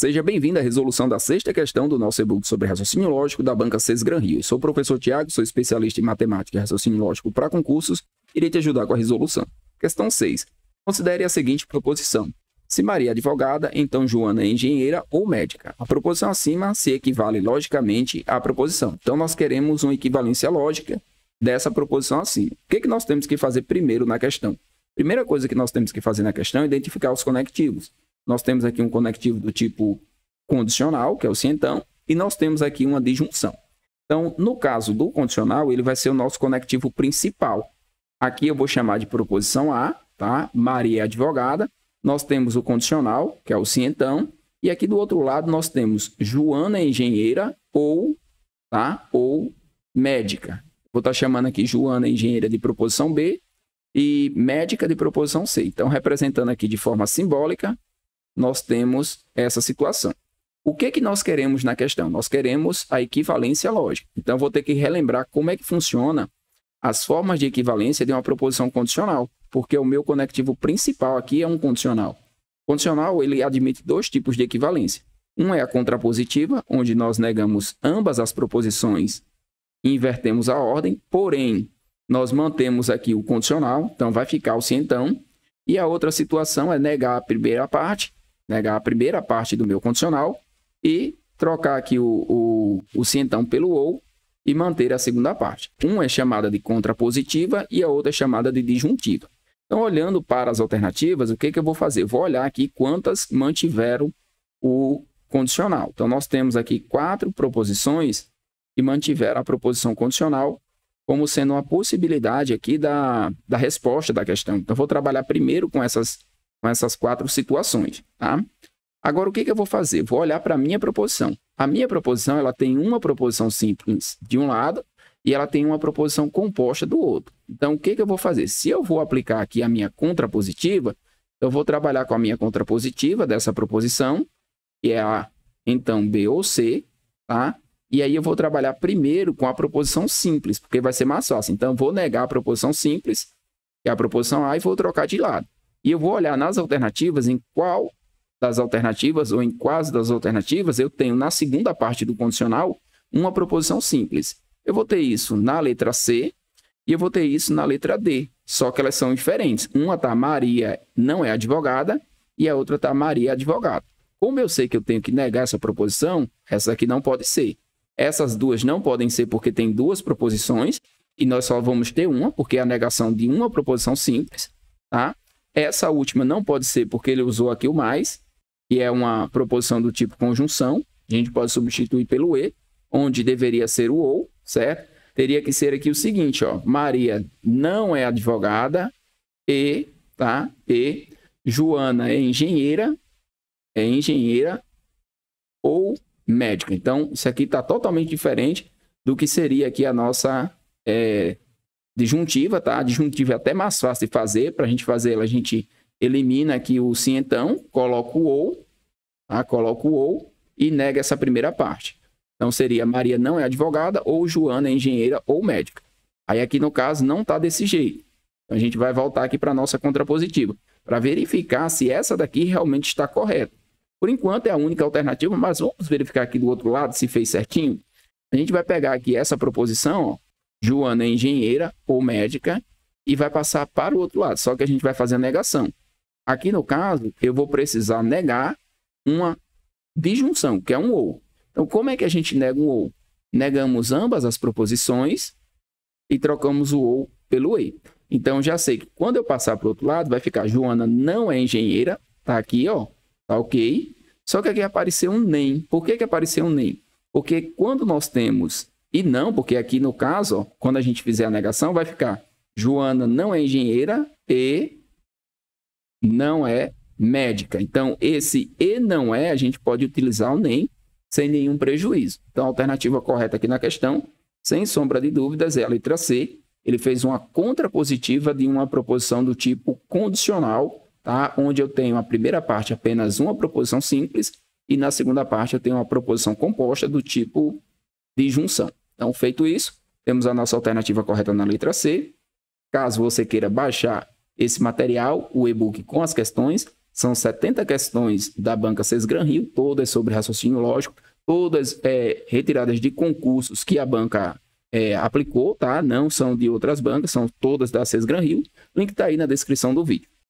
Seja bem-vindo à resolução da sexta questão do nosso e-book sobre raciocínio lógico da banca CES Gran Rio. Eu sou o professor Tiago, sou especialista em matemática e raciocínio lógico para concursos e irei te ajudar com a resolução. Questão 6. Considere a seguinte proposição. Se Maria é advogada, então Joana é engenheira ou médica. A proposição acima se equivale logicamente à proposição. Então, nós queremos uma equivalência lógica dessa proposição acima. O que, é que nós temos que fazer primeiro na questão? Primeira coisa que nós temos que fazer na questão é identificar os conectivos. Nós temos aqui um conectivo do tipo condicional, que é o cientão, e nós temos aqui uma disjunção. Então, no caso do condicional, ele vai ser o nosso conectivo principal. Aqui eu vou chamar de proposição A, tá? Maria é advogada. Nós temos o condicional, que é o cientão. E aqui do outro lado nós temos Joana é engenheira ou, tá? Ou médica. Vou estar tá chamando aqui Joana é engenheira de proposição B e médica de proposição C. Então, representando aqui de forma simbólica, nós temos essa situação. O que, é que nós queremos na questão? Nós queremos a equivalência lógica. Então, vou ter que relembrar como é que funciona as formas de equivalência de uma proposição condicional, porque o meu conectivo principal aqui é um condicional. Condicional, ele admite dois tipos de equivalência. Um é a contrapositiva, onde nós negamos ambas as proposições e invertemos a ordem, porém, nós mantemos aqui o condicional, então vai ficar o se então. E a outra situação é negar a primeira parte negar a primeira parte do meu condicional e trocar aqui o, o, o cientão pelo ou e manter a segunda parte. Uma é chamada de contrapositiva e a outra é chamada de disjuntiva. Então, olhando para as alternativas, o que, que eu vou fazer? Vou olhar aqui quantas mantiveram o condicional. Então, nós temos aqui quatro proposições que mantiveram a proposição condicional como sendo uma possibilidade aqui da, da resposta da questão. Então, vou trabalhar primeiro com essas com essas quatro situações, tá? Agora, o que, que eu vou fazer? Vou olhar para a minha proposição. A minha proposição ela tem uma proposição simples de um lado e ela tem uma proposição composta do outro. Então, o que, que eu vou fazer? Se eu vou aplicar aqui a minha contrapositiva, eu vou trabalhar com a minha contrapositiva dessa proposição, que é a, então, B ou C, tá? E aí eu vou trabalhar primeiro com a proposição simples, porque vai ser mais fácil. Então, eu vou negar a proposição simples, que é a proposição A, e vou trocar de lado. E eu vou olhar nas alternativas em qual das alternativas ou em quais das alternativas eu tenho na segunda parte do condicional uma proposição simples. Eu vou ter isso na letra C e eu vou ter isso na letra D, só que elas são diferentes. Uma tá Maria não é advogada e a outra tá Maria é advogada. Como eu sei que eu tenho que negar essa proposição, essa aqui não pode ser. Essas duas não podem ser porque tem duas proposições e nós só vamos ter uma, porque é a negação de uma proposição simples, tá? Essa última não pode ser porque ele usou aqui o mais, que é uma proposição do tipo conjunção. A gente pode substituir pelo e, onde deveria ser o ou, certo? Teria que ser aqui o seguinte, ó. Maria não é advogada e, tá? E Joana é engenheira, é engenheira ou médica. Então, isso aqui está totalmente diferente do que seria aqui a nossa é, disjuntiva, tá? A disjuntiva é até mais fácil de fazer. Para a gente fazer ela, a gente elimina aqui o sim então, coloca o ou, tá? Coloca o ou e nega essa primeira parte. Então seria Maria não é advogada ou Joana é engenheira ou médica. Aí aqui no caso não tá desse jeito. Então a gente vai voltar aqui para nossa contrapositiva para verificar se essa daqui realmente está correta. Por enquanto é a única alternativa, mas vamos verificar aqui do outro lado se fez certinho. A gente vai pegar aqui essa proposição, ó, Joana é engenheira ou médica e vai passar para o outro lado, só que a gente vai fazer a negação. Aqui no caso, eu vou precisar negar uma disjunção, que é um ou. Então, como é que a gente nega um ou? Negamos ambas as proposições e trocamos o ou pelo e. Então, já sei que quando eu passar para o outro lado, vai ficar Joana não é engenheira, tá aqui, ó, tá ok. Só que aqui apareceu um nem. Por que, que apareceu um nem? Porque quando nós temos e não, porque aqui no caso, quando a gente fizer a negação, vai ficar Joana não é engenheira e não é médica. Então, esse e não é, a gente pode utilizar o nem sem nenhum prejuízo. Então, a alternativa correta aqui na questão, sem sombra de dúvidas, é a letra C. Ele fez uma contrapositiva de uma proposição do tipo condicional, tá? onde eu tenho a primeira parte apenas uma proposição simples e na segunda parte eu tenho uma proposição composta do tipo de junção. Então, feito isso, temos a nossa alternativa correta na letra C. Caso você queira baixar esse material, o e-book com as questões, são 70 questões da banca Cês Gran Rio, todas sobre raciocínio lógico, todas é, retiradas de concursos que a banca é, aplicou, tá? Não são de outras bancas, são todas da Cês Gran O Link está aí na descrição do vídeo.